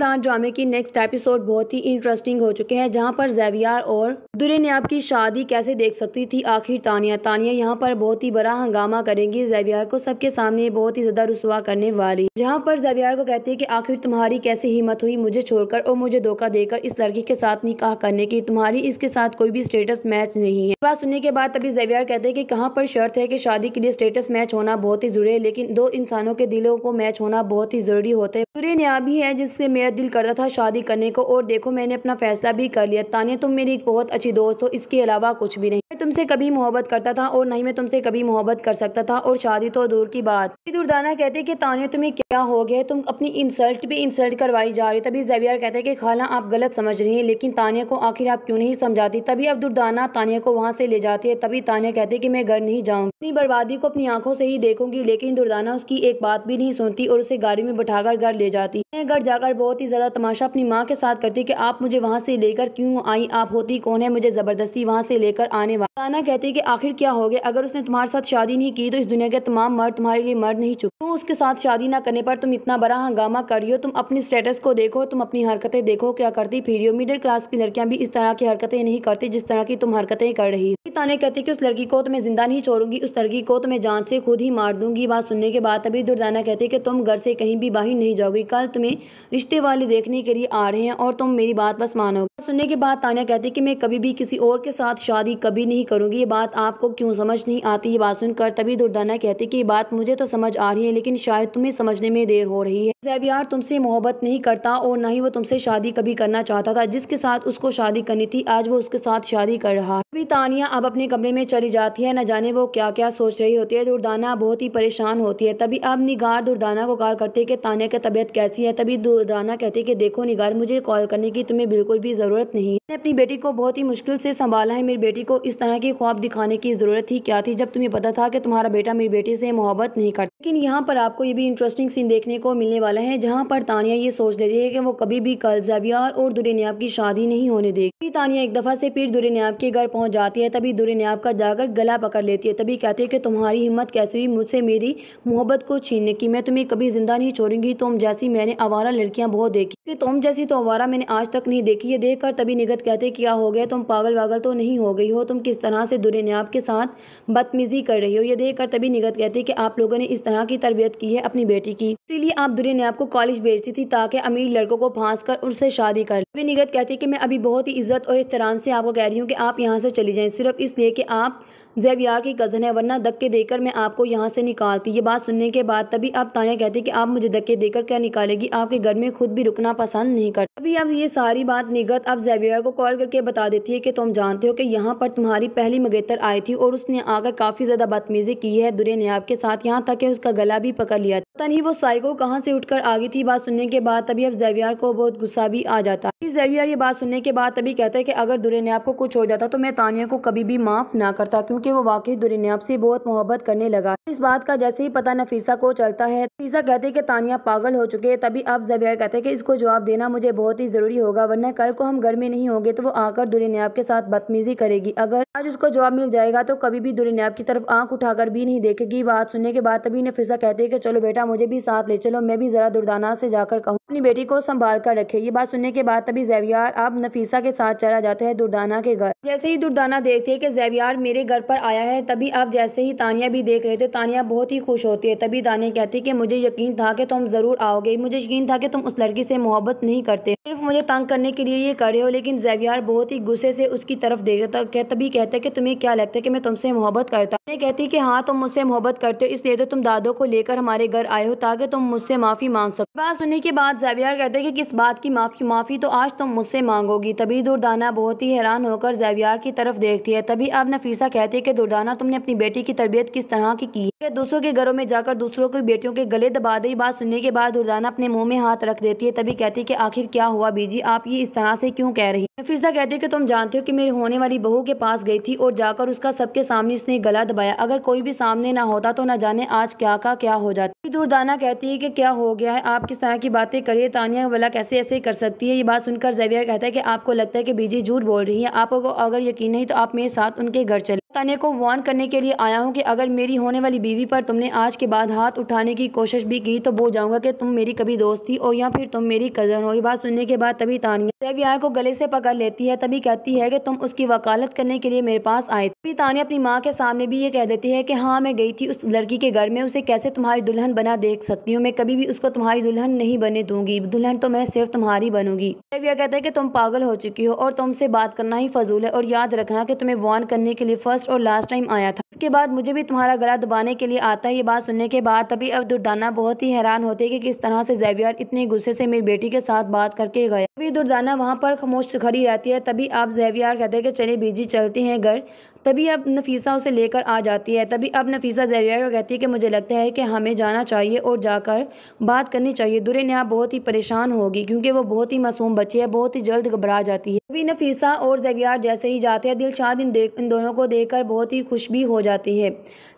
दान ड्रामे की नेक्स्ट एपिसोड बहुत ही इंटरेस्टिंग हो चुके हैं जहां पर जैवियार और दुरेन्याब की शादी कैसे देख सकती थी आखिर तानिया तानिया यहां पर बहुत ही बड़ा हंगामा करेंगी जैवियार को सबके सामने बहुत ही ज्यादा रसुआ करने वाली जहां पर जैवियार को कहती है कि आखिर तुम्हारी कैसे हिम्मत हुई मुझे छोड़कर और मुझे धोखा देकर इस लड़की के साथ निकाह करने की तुम्हारी इसके साथ कोई भी स्टेटस मैच नहीं है बात सुनने के बाद तभी जैवियार कहते हैं की कहाँ पर शर्त है की शादी के लिए स्टेटस मैच होना बहुत ही जरूरी है लेकिन दो इंसानों के दिलों को मैच होना बहुत ही जरूरी होता है दुरेन्याब भी है जिससे मेरा मेरा दिल करता था शादी करने को और देखो मैंने अपना फैसला भी कर लिया तानिया तुम मेरी एक बहुत अच्छी दोस्त हो इसके अलावा कुछ भी नहीं मैं तुमसे कभी मोहब्बत करता था और नहीं मैं तुमसे कभी मोहब्बत कर सकता था और शादी तो दूर की बात दुर्दाना कहते कि तानिया तुम्हें क्या हो गया तुम अपनी इंसल्ट भी इंसल्ट करवाई जा रही तभी जैबियार कहते कि खाला आप गलत समझ रही हैं लेकिन तानिया को आखिर आप क्यों नहीं समझाती तभी अब दुर्दाना तानिया को वहाँ से ले जाती है तभी तानिया कहते कि मैं घर नहीं जाऊँगी अपनी बर्बादी को अपनी आंखों से ही देखूंगी लेकिन दुर्दाना उसकी एक बात भी नहीं सुनती और उसे गाड़ी में कर घर ले जाती है घर जाकर बहुत बहुत ही ज़्यादा तमाशा अपनी माँ के साथ करती कि आप मुझे वहाँ से लेकर क्यों आई आप होती कौन है मुझे ज़बरदस्ती वहाँ से लेकर आने वाला ताना कहती कि आखिर क्या हो गया अगर उसने तुम्हारे साथ शादी नहीं की तो इस दुनिया के तमाम मर्द तुम्हारे लिए मर्द नहीं चुके तुम उसके साथ शादी ना करने पर तुम इतना बड़ा हंगामा कर रही हो तुम अपनी स्टेटस को देखो तुम अपनी हरकतें देखो क्या करती फिर हो मिडिल क्लास की लड़कियां भी इस तरह की हरकतें नहीं करती जिस तरह की तुम हरकतें कर रही हो ताने कहती कि उस लड़की को तो मैं जिंदा नहीं छोड़ूंगी उस लड़की को तो मैं जान से खुद ही मार दूंगी बात सुनने के बाद तभी दुर्दाना कहती है कि तुम घर से कहीं भी बाहर नहीं जाओगी कल तुम्हें रिश्ते वाले देखने के लिए आ रहे हैं और तुम मेरी बात बस मानोगे सुनने के बाद तानिया कहती है कि मैं कभी भी किसी और के साथ शादी कभी नहीं करूंगी ये बात आपको क्यों समझ नहीं आती ये बात सुनकर तभी दुर्दाना कहती कि ये बात मुझे तो समझ आ रही है हैं लेकिन शायद तुम्हें समझने में देर हो रही है जैबियार तुमसे मोहब्बत नहीं करता और न ही वो तुमसे शादी कभी करना चाहता था जिसके साथ उसको शादी करनी थी आज वो उसके साथ शादी कर रहा है अभी तानिया अब अपने कमरे में चली जाती है न जाने वो क्या क्या सोच रही होती है दुर्दाना बहुत ही परेशान होती है तभी अब निगार दुर्दाना को कॉल करते कि तानिया की तबीयत कैसी है तभी दुर्दाना कहते कि देखो निगार मुझे कॉल करने की तुम्हें बिल्कुल भी ज़रूरत नहीं मैंने अपनी बेटी को बहुत ही मुश्किल से संभाला है मेरी बेटी को इस तरह की ख्वाब दिखाने की ज़रूरत ही क्या थी जब तुम्हें पता था कि तुम्हारा बेटा मेरी बेटी से मोहब्बत नहीं करता लेकिन यहाँ पर आपको ये भी इंटरेस्टिंग सीन देखने को मिलने वाला है जहाँ पर तानिया ये सोच लेती है कि वो कभी भी कल जबियार और न्याब की शादी नहीं होने देगी तानिया एक दफ़ा से फिर न्याब के घर पहुँच जाती है तभी दुरेन्याब का जाकर गला पकड़ लेती है तभी कहती है कि तुम्हारी हिम्मत कैसे हुई मुझसे मेरी मोहब्बत को छीनने की मैं तुम्हें कभी ज़िंदा नहीं छोड़ूंगी तुम जैसी मैंने आवारा लड़कियाँ बहुत देखी कि तुम जैसी तो अवारा मैंने आज तक नहीं देखी है देख कर तभी निगत कहते क्या हो गया तुम पागल वागल तो नहीं हो गई हो तुम किस तरह से नयाब के साथ बदतमीज़ी कर रही हो ये देख कर तभी निगत कहते कि आप लोगों ने इस तरह की तरबियत की है अपनी बेटी की इसीलिए आप दुरे नयाब को कॉलेज भेजती थी ताकि अमीर लड़कों को फांस कर उनसे शादी कर तभी निगत कहती कि मैं अभी बहुत ही इज्जत और एहतराम से आपको कह रही हूँ कि आप यहाँ से चली जाए सिर्फ इसलिए कि आप जैब यार की कज़न है वरना धक्के देकर मैं आपको यहाँ से निकालती ये बात सुनने के बाद तभी अब तानिया कहती कि आप मुझे धक्के देकर क्या निकालेगी आपके घर में खुद भी रुकना पसंद नहीं करती अभी अब ये सारी बात निगत अब जैवियार को कॉल करके बता देती है कि तुम जानते हो कि यहाँ पर तुम्हारी पहली मगेतर आई थी और उसने आकर काफ़ी ज़्यादा बदतमीजी की है दुरे नयाब के साथ यहाँ तक कि उसका गला भी पकड़ लिया पता नहीं वो साइको कहाँ से उठकर आ गई थी बात सुनने के बाद तभी अब जैवियार को बहुत गुस्सा भी आ जाता है जैवियार ये बात सुनने के बाद तभी कहते है कि अगर दुरे नयाब को कुछ हो जाता तो मैं तानिया को कभी भी माफ़ ना करता क्योंकि कि वो वाकई दुनियाब से बहुत मोहब्बत करने लगा इस बात का जैसे ही पता नफीसा को चलता है नफीसा कहते कि तानिया पागल हो चुके हैं तभी अब जबिया कहते कि इसको जवाब देना मुझे बहुत ही ज़रूरी होगा वरना कल को हम घर में नहीं होंगे तो वो आकर दुनियाब के साथ बदतमीजी करेगी अगर आज उसको जवाब मिल जाएगा तो कभी भी दुनियाब की तरफ आंख उठाकर भी नहीं देखेगी बात सुनने के बाद तभी नफीसा कहते कि चलो बेटा मुझे भी साथ ले चलो मैं भी ज़रा दुर्दाना से जाकर कहूँ अपनी बेटी को संभाल कर रखे ये बात सुनने के बाद तभी जैवियार अब नफीसा के साथ चला जाता है दुर्दाना के घर जैसे ही दुर्दाना देखते है कि जैवियार मेरे घर पर आया है तभी आप जैसे ही तानिया भी देख रहे थे तानिया बहुत ही खुश होती है तभी तानिया कहती है कि मुझे यकीन था कि तुम ज़रूर आओगे मुझे यकीन था कि तुम उस लड़की से मोहब्बत नहीं करते सिर्फ मुझे तंग करने के लिए ये कर रहे हो लेकिन जैवियार बहुत ही गुस्से से उसकी तरफ देख रहा तभी कहते हैं कि तुम्हें क्या लगता है कि मैं तुमसे मोहब्बत करता हूँ कहती कि हाँ तुम मुझसे मोहब्बत करते हो इसलिए तो तुम दादो को लेकर हमारे घर आए हो ताकि तुम मुझसे माफ़ी मांग सको बात सुनने के बाद जैवियार कहते हैं कि किस बात की माफ़ी माफ़ी तो आज तुम मुझसे मांगोगी तभी दाना बहुत ही हैरान होकर जैवियार की तरफ देखती है तभी अब नफीसा कहती तरीके के दुर्दाना तुमने अपनी बेटी की तरबियत किस तरह की की है दूसरों के घरों में जाकर दूसरों की बेटियों के गले दबा दी बात सुनने के बाद दुर्दाना अपने मुंह में हाथ रख देती है तभी कहती है कि आखिर क्या हुआ बीजी आप ये इस तरह से क्यों कह रही नफीसा कहती है कि तुम जानते हो कि मेरी होने वाली बहू के पास गई थी और जाकर उसका सबके सामने इसने गला दबाया अगर कोई भी सामने ना होता तो ना जाने आज क्या का क्या हो जाता दुर्दाना कहती है की क्या हो गया है आप किस तरह की बातें करिए तानिया वाला कैसे ऐसे कर सकती है ये बात सुनकर जैविया कहता है की आपको लगता है की बीजी झूठ बोल रही है आपको अगर यकीन नहीं तो आप मेरे साथ उनके घर चले तने को वार्न करने के लिए आया हूँ कि अगर मेरी होने वाली बीवी पर तुमने आज के बाद हाथ उठाने की कोशिश भी की तो बोल जाऊंगा कि तुम मेरी कभी दोस्त थी और या फिर तुम मेरी कज़न हो ये बात सुनने के बाद तभी तानिया जब को गले से पकड़ लेती है तभी कहती है कि तुम उसकी वकालत करने के लिए मेरे पास आए तभी तानिया अपनी माँ के सामने भी ये कह देती है कि हाँ मैं गई थी उस लड़की के घर में उसे कैसे तुम्हारी दुल्हन बना देख सकती हूँ मैं कभी भी उसको तुम्हारी दुल्हन नहीं बने दूंगी दुल्हन तो मैं सिर्फ तुम्हारी बनूंगी जब कहते कहता है कि तुम पागल हो चुकी हो और तुमसे बात करना ही फजूल है और याद रखना कि तुम्हें वार्न करने के लिए फर्स्ट फर्स्ट और लास्ट टाइम आया था इसके बाद मुझे भी तुम्हारा गला दबाने के लिए आता है ये बात सुनने के बाद तभी अब दुर्दाना बहुत ही हैरान होते है कि किस तरह से जेवियर इतने गुस्से से मेरी बेटी के साथ बात करके गया तभी दुर्दाना वहाँ पर खामोश खड़ी रहती है तभी आप जेवियर कहते हैं कि चले बीजी चलते हैं घर तभी अब नफीसा उसे लेकर आ जाती है तभी अब नफीसा जरिया को कहती है कि मुझे लगता है कि हमें जाना चाहिए और जाकर बात करनी चाहिए दुरे नया बहुत ही परेशान होगी क्योंकि वो बहुत ही मासूम बच्ची है बहुत ही जल्द घबरा जाती है तभी नफीसा और जवियार जैसे ही जाते हैं दिलशाद इन देख इन दोनों को कर बहुत ही खुश भी हो जाती है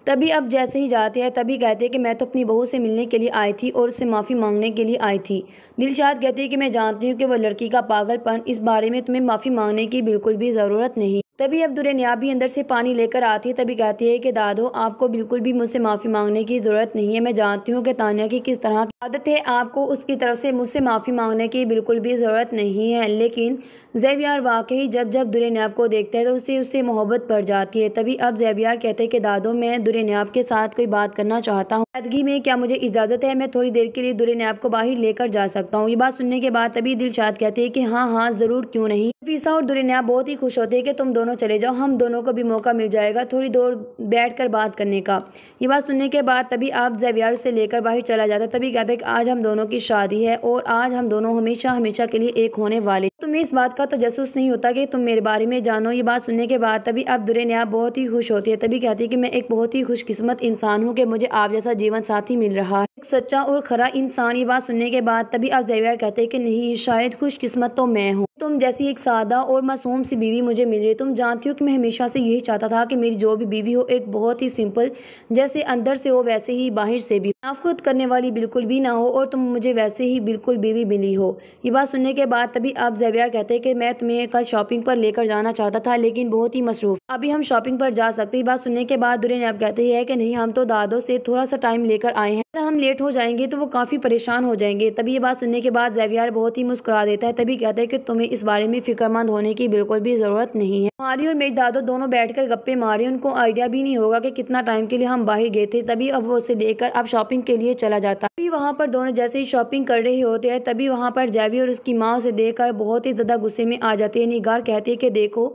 तभी अब जैसे ही जाते हैं तभी कहते हैं कि मैं तो अपनी बहू से मिलने के लिए आई थी और उससे माफ़ी मांगने के लिए आई थी दिलशाद कहती है कि मैं जानती हूँ कि वह लड़की का पागलपन इस बारे में तुम्हें माफ़ी मांगने की बिल्कुल भी ज़रूरत नहीं तभी अब दुरनिया भी अंदर से पानी लेकर आती है तभी कहती है कि दादो आपको बिल्कुल भी मुझसे माफ़ी मांगने की ज़रूरत नहीं है मैं जानती हूँ कि तानिया की किस तरह आदत है आपको उसकी तरफ से मुझसे माफ़ी मांगने की बिल्कुल भी ज़रूरत नहीं है लेकिन जेवियार वाकई जब जब दुरे नयाब को देखता है तो उसे उससे मोहब्बत बढ़ जाती है तभी अब जेवियार कहते हैं कि दादो मैं दुरे नयाब के साथ कोई बात करना चाहता हूँ अदगी में क्या मुझे इजाज़त है मैं थोड़ी देर के लिए दुरे नयाब को बाहर लेकर जा सकता हूँ ये बात सुनने के बाद तभी दिलशाद कहते हैं कि हाँ हाँ ज़रूर क्यों नहीं फीसा और नयाब बहुत ही खुश होते हैं कि तुम दोनों चले जाओ हम दोनों को भी मौका मिल जाएगा थोड़ी देर बैठ कर बात करने का ये बात सुनने के बाद तभी आप जेवियार से लेकर बाहर चला जाता तभी कहते मुताबिक आज हम दोनों की शादी है और आज हम दोनों हमेशा हमेशा के लिए एक होने वाले तुम्हें इस बात का तजस नहीं होता कि तुम मेरे बारे में जानो ये बात सुनने के बाद तभी अब दुरे न्याय बहुत ही खुश होती है तभी कहती है कि मैं एक बहुत ही खुशकिस्मत इंसान हूँ कि मुझे आप जैसा जीवन साथी मिल रहा है सच्चा और खरा इंसान ये बात सुनने के बाद तभी आप जैविया कहते कि नहीं शायद खुशकिस्मत तो मैं हूँ तुम जैसी एक सादा और मासूम सी बीवी मुझे मिल रही तुम जानती हो कि मैं हमेशा से यही चाहता था कि मेरी जो भी बीवी हो एक बहुत ही सिंपल जैसे अंदर से हो वैसे ही बाहर से भी नाफत करने वाली बिल्कुल भी ना हो और तुम मुझे वैसे ही बिल्कुल बीवी मिली हो ये बात सुनने के बाद तभी आप जैविया कहते कि मैं तुम्हें कल शॉपिंग पर लेकर जाना चाहता था लेकिन बहुत ही मसरूफ अभी हम शॉपिंग पर जा सकते ये बात सुनने के बाद दुरे ने आप कहते हैं कि नहीं हम तो दादों से थोड़ा सा टाइम लेकर आए हैं हम ले लेट हो जाएंगे तो वो काफ़ी परेशान हो जाएंगे तभी ये बात सुनने के बाद जैवियार बहुत ही मुस्कुरा देता है तभी कहता है कि तुम्हें इस बारे में फिक्रमंद होने की बिल्कुल भी ज़रूरत नहीं है मारी और मेरी दादो दोनों बैठकर गप्पे मारे उनको आइडिया भी नहीं होगा कि कितना टाइम के लिए हम बाहर गए थे तभी अब वो उसे लेकर अब शॉपिंग के लिए चला जाता अभी वहाँ पर दोनों जैसे ही शॉपिंग कर रहे होते हैं तभी वहाँ पर जैवी और उसकी माँ उसे देख बहुत ही ज़्यादा गुस्से में आ जाती है निगार कहती है कि देखो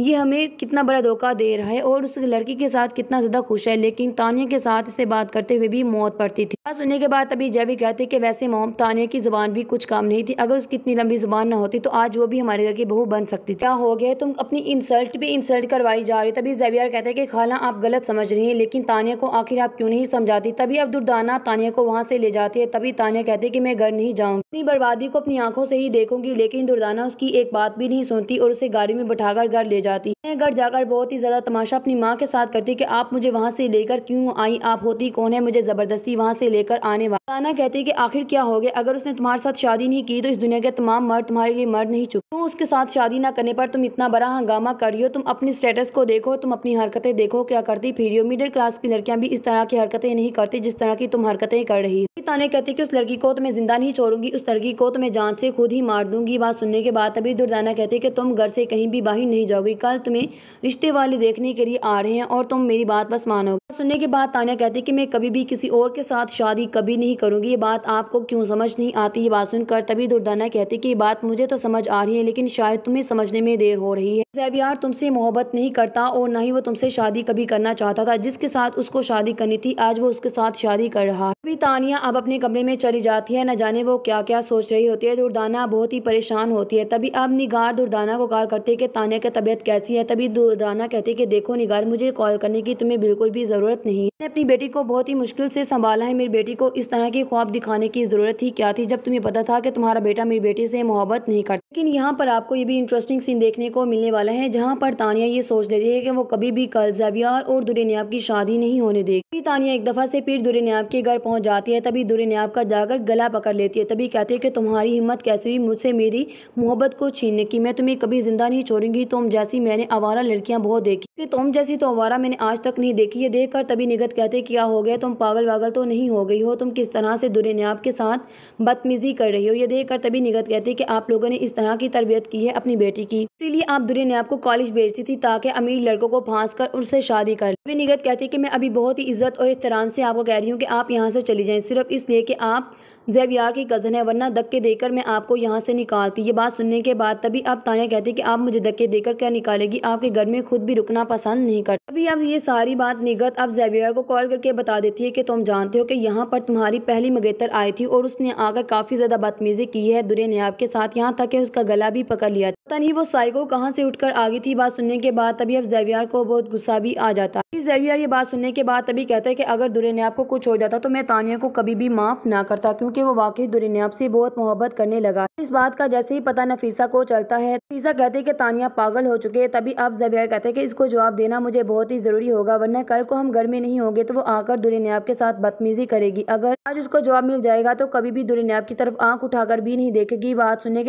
ये हमें कितना बड़ा धोखा दे रहा है और उस लड़की के साथ कितना ज़्यादा खुश है लेकिन तानिया के साथ इससे बात करते हुए भी मौत पड़ती थी बात हाँ, सुनने के बाद तभी भी कहते कि वैसे मोम तानिया की ज़बान भी कुछ काम नहीं थी अगर उसकी इतनी लंबी ज़बान ना होती तो आज वो भी हमारे घर की बहू बन सकती थी क्या हो गया तुम अपनी इंसल्ट भी इंसल्ट करवाई जा रही तभी जैवियार कहते हैं कि खाला आप गलत समझ रही हैं लेकिन तानिया को आखिर आप क्यों नहीं समझाती तभी अब दुर्दाना तानिया को वहाँ से ले जाती है तभी तानिया कहते है कि मैं घर नहीं जाऊँगी अपनी बर्बादी को अपनी आंखों से ही देखूंगी लेकिन दुर्दाना उसकी एक बात भी नहीं सुनती और उसे गाड़ी में कर घर ले जाती मैं घर जाकर बहुत ही ज़्यादा तमाशा अपनी माँ के साथ करती कि आप मुझे वहाँ से लेकर क्यों आई आप होती कौन है मुझे ज़बरदस्ती वहाँ से ले लेकर आने वाला ताना कहती है कि आखिर क्या हो गया अगर उसने तुम्हारे साथ शादी नहीं की तो इस दुनिया के तमाम मर्द तुम्हारे लिए मर्द नहीं चुके तुम उसके साथ शादी ना करने पर तुम इतना बड़ा हंगामा कर रही हो तुम अपने स्टेटस को देखो तुम अपनी हरकतें देखो क्या करती फिर मिडिल क्लास की लड़कियां भी इस तरह की हरकतें नहीं करती जिस तरह की तुम हरकतें कर रही हो ताने कहती की उस लड़की को तुम्हें तो जिंदा नहीं छोड़ूंगी उस लड़की को तो मैं जान से खुद ही मार दूंगी बात सुनने के बाद तभी दुर्दाना कहती है कि तुम घर से कहीं भी बाहर नहीं जाओगी कल तुम्हें रिश्ते वाले देखने के लिए आ रहे हैं और तुम मेरी बात बस मानोगे सुनने के बाद तानिया कहती है कि मैं कभी भी किसी और के साथ शादी कभी नहीं करूंगी ये बात आपको क्यों समझ नहीं आती ये बात सुनकर तभी दुर्दाना कहती कि ये बात मुझे तो समझ आ रही है लेकिन शायद तुम्हें समझने में देर हो रही है जैब यार तुमसे मोहब्बत नहीं करता और ना ही वो तुमसे शादी कभी करना चाहता था जिसके साथ उसको शादी करनी थी आज वो उसके साथ शादी कर रहा है अभी तानिया अब अपने कमरे में चली जाती है न जाने वो क्या क्या सोच रही होती है दुर्दाना बहुत ही परेशान होती है तभी अब निगार दुर्दाना को कॉल करते है की तानिया की तबीयत कैसी है तभी दुर्दाना कहते की देखो निगार मुझे कॉल करने की तुम्हें बिल्कुल भी ज़रूरत नहीं है अपनी बेटी को बहुत ही मुश्किल से संभाला है मेरी बेटी को इस तरह की ख्वाब दिखाने की ज़रूरत ही क्या थी जब तुम्हें पता था कि तुम्हारा बेटा मेरी बेटी से मोहब्बत नहीं करता लेकिन यहाँ पर आपको ये भी इंटरेस्टिंग सीन देखने को मिलने वाला है जहाँ पर तानिया ये सोच लेती है कि वो कभी भी कल जबियार और दुरेनियाब की शादी नहीं होने देगी तानिया एक दफ़ा से फिर दुरेनियाब के घर पहुँच जाती है तभी दुरेनियाब का जाकर गला पकड़ लेती है तभी कहती है कि तुम्हारी हिम्मत कैसे हुई मुझसे मेरी मोहब्बत को छीनने की मैं तुम्हें कभी ज़िंदा नहीं छोड़ूंगी तुम जैसी मैंने आवारा लड़कियाँ बहुत देखी तुम जैसी तो आवारा मैंने आज तक नहीं देखी है कर तभी निगत कहते क्या हो गया तुम पागल वागल तो नहीं हो हो गई हो तुम किस तरह से दुरनियाब के साथ बदतमीज़ी कर रही हो ये देख कर तभी निगत कहती है कि आप लोगों ने इस तरह की तरबियत की है अपनी बेटी की इसीलिए आप दुरनियाब को कॉलेज भेजती थी ताकि अमीर लड़कों को फांस कर उनसे शादी कर तभी निगत कहती है कि मैं अभी बहुत ही इज्जत और एहतराम से आपको कह रही हूँ कि आप यहाँ से चली जाए सिर्फ इसलिए कि आप जैब यार की कज़न है वरना धक्के देकर मैं आपको यहाँ से निकालती ये बात सुनने के बाद तभी अब तानिया कहती कि आप मुझे धक्के देकर क्या निकालेगी आपके घर में खुद भी रुकना पसंद नहीं करती अभी अब ये सारी बात निगत अब जैबियार को कॉल करके बता देती है कि तुम जानते हो कि यहाँ पर तुम्हारी पहली मगेतर आई थी और उसने आकर काफ़ी ज़्यादा बदतमीजी की है दुरे नयाब के साथ यहाँ तक कि उसका गला भी पकड़ लिया पता नहीं वो साइको कहाँ से उठकर आ गई थी बात सुनने के बाद तभी अब जैवियार को बहुत गुस्सा भी आ जाता है जैवियार ये बात सुनने के बाद तभी कहता है की अगर दुरे नयाब को कुछ हो जाता तो मैं तानिया को कभी भी माफ़ ना करता क्यूँकी क्योंकि वो वाकई दुनियाब से बहुत मोहब्बत करने लगा इस बात का जैसे ही पता नफीसा को चलता है नफीसा कहते कि तानिया पागल हो चुके हैं तभी अब जबिया कहते कि इसको जवाब देना मुझे बहुत ही ज़रूरी होगा वरना कल को हम घर में नहीं होंगे तो वो आकर दुनियाब के साथ बदतमीजी करेगी अगर आज उसको जवाब मिल जाएगा तो कभी भी दुनियाब की तरफ आंख उठाकर भी नहीं देखेगी बात सुनने के